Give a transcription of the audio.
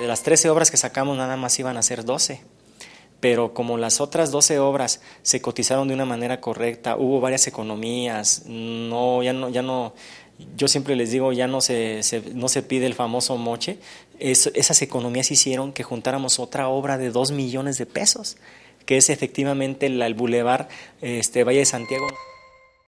de las 13 obras que sacamos nada más iban a ser 12. Pero como las otras 12 obras se cotizaron de una manera correcta, hubo varias economías, no, ya no, ya no, yo siempre les digo, ya no se, no se pide el famoso moche, esas economías hicieron que juntáramos otra obra de 2 millones de pesos, que es efectivamente el Boulevard este, Valle de Santiago.